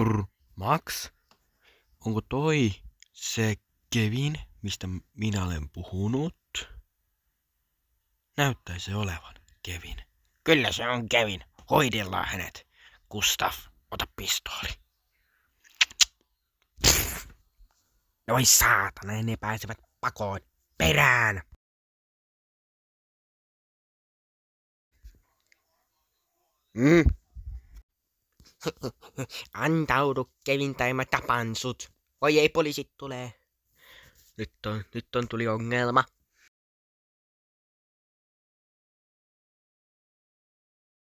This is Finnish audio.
Brr, Max, onko toi se Kevin, mistä minä olen puhunut? Näyttäisi se olevan Kevin. Kyllä se on Kevin. Hoidellaan hänet. Gustaf, ota pistooli. Noi saatana, ne pääsevät pakoon perään. Mm, Antaudu, tai mä tapan sut. Oi ei, poliisit tulee. Nyt on, nyt on tuli ongelma.